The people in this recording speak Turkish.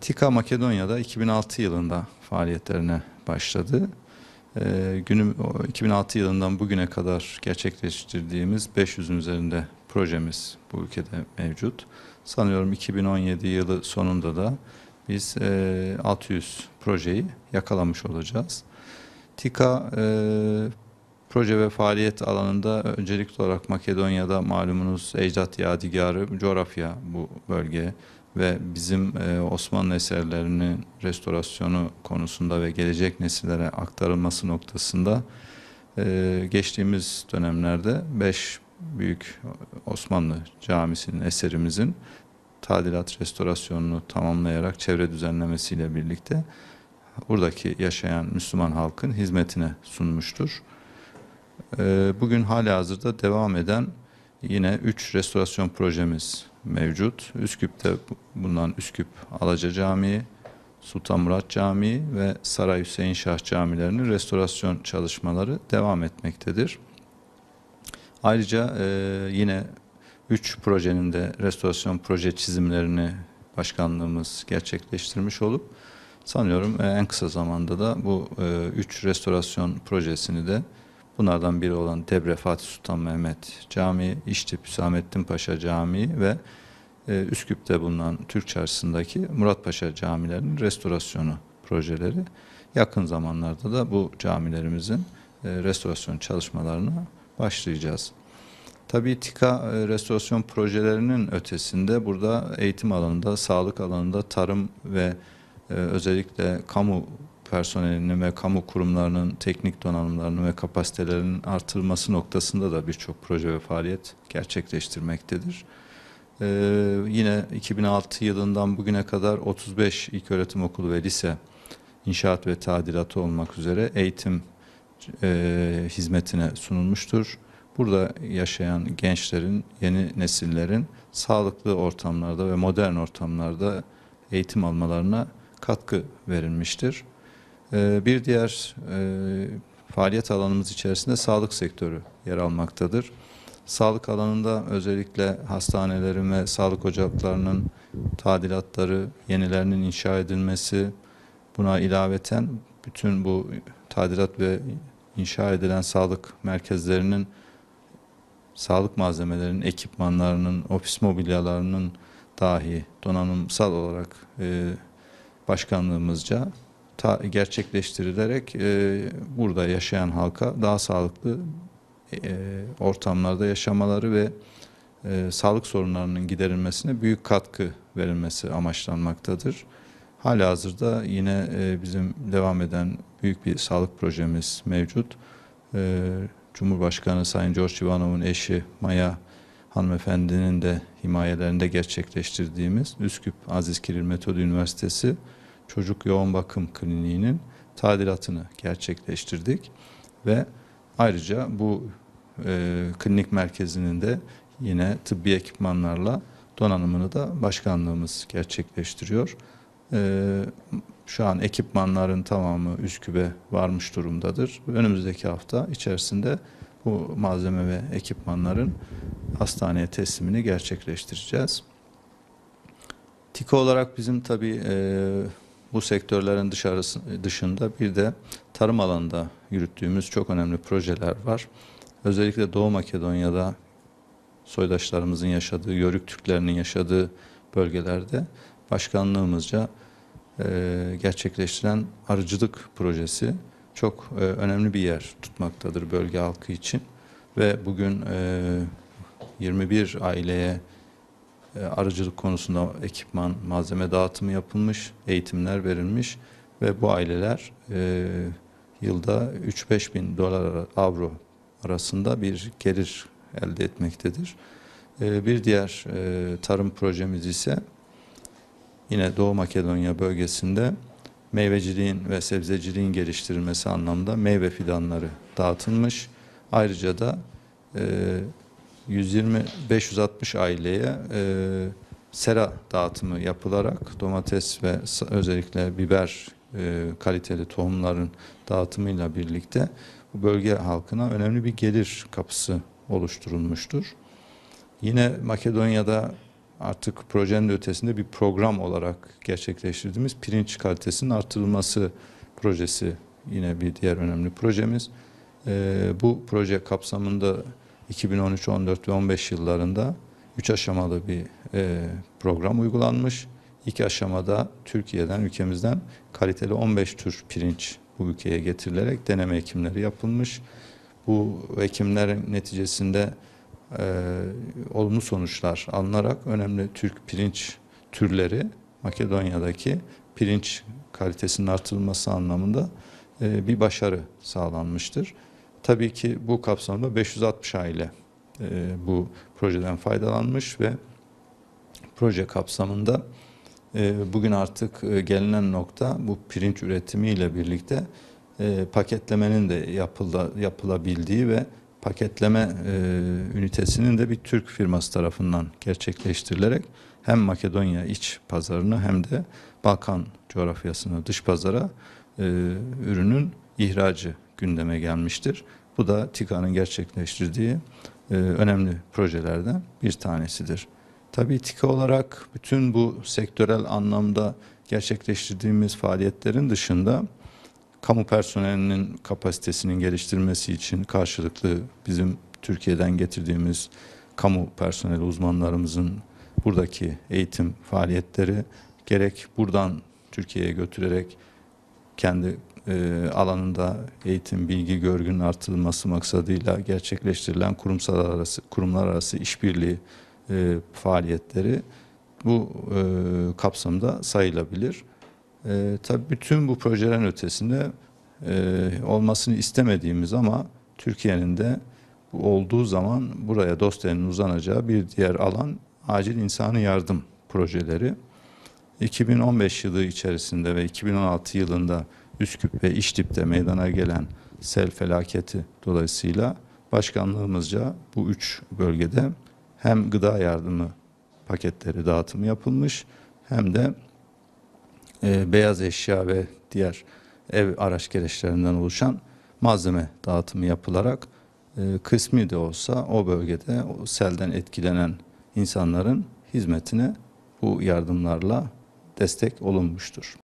TİKA Makedonya'da 2006 yılında faaliyetlerine başladı. Ee, günüm 2006 yılından bugüne kadar gerçekleştirdiğimiz 500'ün üzerinde projemiz bu ülkede mevcut. Sanıyorum 2017 yılı sonunda da biz e, 600 projeyi yakalamış olacağız. TİKA e, proje ve faaliyet alanında öncelikli olarak Makedonya'da malumunuz Ecdat Yadigarı, coğrafya bu bölge, ve bizim e, Osmanlı eserlerinin restorasyonu konusunda ve gelecek nesillere aktarılması noktasında e, geçtiğimiz dönemlerde 5 büyük Osmanlı camisinin eserimizin tadilat restorasyonunu tamamlayarak çevre düzenlemesiyle birlikte buradaki yaşayan Müslüman halkın hizmetine sunmuştur. E, bugün hala hazırda devam eden yine 3 restorasyon projemiz mevcut. Üsküp'te bulunan Üsküp Alaca Camii, Sultan Murat Camii ve Saray Hüseyin Şah camilerinin restorasyon çalışmaları devam etmektedir. Ayrıca e, yine 3 projenin de restorasyon proje çizimlerini başkanlığımız gerçekleştirmiş olup sanıyorum e, en kısa zamanda da bu 3 e, restorasyon projesini de Bunlardan biri olan Debre Fatih Sultan Mehmet Camii, İştip Hüsamettin Paşa Camii ve e, Üsküp'te bulunan Türk Çarşısı'ndaki Murat Paşa camilerinin restorasyonu projeleri. Yakın zamanlarda da bu camilerimizin e, restorasyon çalışmalarına başlayacağız. Tabii TİKA e, restorasyon projelerinin ötesinde burada eğitim alanında, sağlık alanında, tarım ve e, özellikle kamu personelinin ve kamu kurumlarının teknik donanımlarının ve kapasitelerinin artırılması noktasında da birçok proje ve faaliyet gerçekleştirmektedir. Ee, yine 2006 yılından bugüne kadar 35 ilköğretim okulu ve lise inşaat ve tadilatı olmak üzere eğitim e, hizmetine sunulmuştur. Burada yaşayan gençlerin, yeni nesillerin sağlıklı ortamlarda ve modern ortamlarda eğitim almalarına katkı verilmiştir. Ee, bir diğer e, faaliyet alanımız içerisinde sağlık sektörü yer almaktadır. Sağlık alanında özellikle hastanelerin ve sağlık ocaklarının tadilatları, yenilerinin inşa edilmesi, buna ilaveten bütün bu tadilat ve inşa edilen sağlık merkezlerinin sağlık malzemelerinin, ekipmanlarının, ofis mobilyalarının dahi donanımsal olarak e, başkanlığımızca ta, gerçekleştirilerek e, burada yaşayan halka daha sağlıklı e, e, ortamlarda yaşamaları ve e, sağlık sorunlarının giderilmesine büyük katkı verilmesi amaçlanmaktadır. Halihazırda yine e, bizim devam eden büyük bir sağlık projemiz mevcut. E, Cumhurbaşkanı Sayın George Ivanov'un eşi Maya hanımefendinin de himayelerinde gerçekleştirdiğimiz Üsküp Aziz Kiril Metod Üniversitesi çocuk yoğun bakım kliniğinin tadilatını gerçekleştirdik ve ayrıca bu e, klinik merkezinin de yine tıbbi ekipmanlarla donanımını da başkanlığımız gerçekleştiriyor. E, şu an ekipmanların tamamı Üsküp'e varmış durumdadır. Önümüzdeki hafta içerisinde bu malzeme ve ekipmanların hastaneye teslimini gerçekleştireceğiz. TİKO olarak bizim tabii e, bu sektörlerin dışarısı, dışında bir de tarım alanında yürüttüğümüz çok önemli projeler var. Özellikle Doğu Makedonya'da soydaşlarımızın yaşadığı, Yörük Türklerinin yaşadığı bölgelerde başkanlığımızca e, gerçekleştiren arıcılık projesi çok e, önemli bir yer tutmaktadır bölge halkı için. Ve bugün e, 21 aileye e, arıcılık konusunda ekipman, malzeme dağıtımı yapılmış, eğitimler verilmiş ve bu aileler e, yılda 3-5 bin dolar avro arasında bir gelir elde etmektedir. E, bir diğer e, tarım projemiz ise yine Doğu Makedonya bölgesinde meyveciliğin ve sebzeciliğin geliştirilmesi anlamda meyve fidanları dağıtılmış. Ayrıca da e, 120 560 aileye e, sera dağıtımı yapılarak domates ve özellikle biber e, kaliteli tohumların dağıtımıyla birlikte bu bölge halkına önemli bir gelir kapısı oluşturulmuştur. Yine Makedonya'da artık projenin ötesinde bir program olarak gerçekleştirdiğimiz pirinç kalitesinin artırılması projesi yine bir diğer önemli projemiz. E, bu proje kapsamında 2013, 14 ve 15 yıllarında üç aşamalı bir e, program uygulanmış. İki aşamada Türkiye'den, ülkemizden kaliteli 15 tür pirinç bu ülkeye getirilerek deneme ekimleri yapılmış. Bu ekimler neticesinde e, olumlu sonuçlar alınarak önemli Türk pirinç türleri Makedonya'daki pirinç kalitesinin artırılması anlamında e, bir başarı sağlanmıştır. Tabii ki bu kapsamda 560 aile e, bu projeden faydalanmış ve proje kapsamında e, bugün artık e, gelinen nokta bu pirinç üretimiyle birlikte e, paketlemenin de yapıla, yapılabildiği ve paketleme e, ünitesinin de bir Türk firması tarafından gerçekleştirilerek hem Makedonya iç pazarını hem de Balkan coğrafyasına dış pazara e, ürünün ihracı gündeme gelmiştir. Bu da TİKA'nın gerçekleştirdiği e, önemli projelerden bir tanesidir. Tabii TİKA olarak bütün bu sektörel anlamda gerçekleştirdiğimiz faaliyetlerin dışında kamu personelinin kapasitesinin geliştirmesi için karşılıklı bizim Türkiye'den getirdiğimiz kamu personeli uzmanlarımızın buradaki eğitim faaliyetleri gerek buradan Türkiye'ye götürerek kendi e, alanında eğitim, bilgi, görgünün artırılması maksadıyla gerçekleştirilen kurumsal arası, kurumlar arası işbirliği e, faaliyetleri bu e, kapsamda sayılabilir. E, tabii bütün bu projelerin ötesinde e, olmasını istemediğimiz ama Türkiye'nin de olduğu zaman buraya Doster'in uzanacağı bir diğer alan acil insanı yardım projeleri. 2015 yılı içerisinde ve 2016 yılında Üsküp ve İştip'te meydana gelen sel felaketi dolayısıyla başkanlığımızca bu üç bölgede hem gıda yardımı paketleri dağıtımı yapılmış hem de e, beyaz eşya ve diğer ev araç gereçlerinden oluşan malzeme dağıtımı yapılarak e, kısmi de olsa o bölgede o selden etkilenen insanların hizmetine bu yardımlarla destek olunmuştur.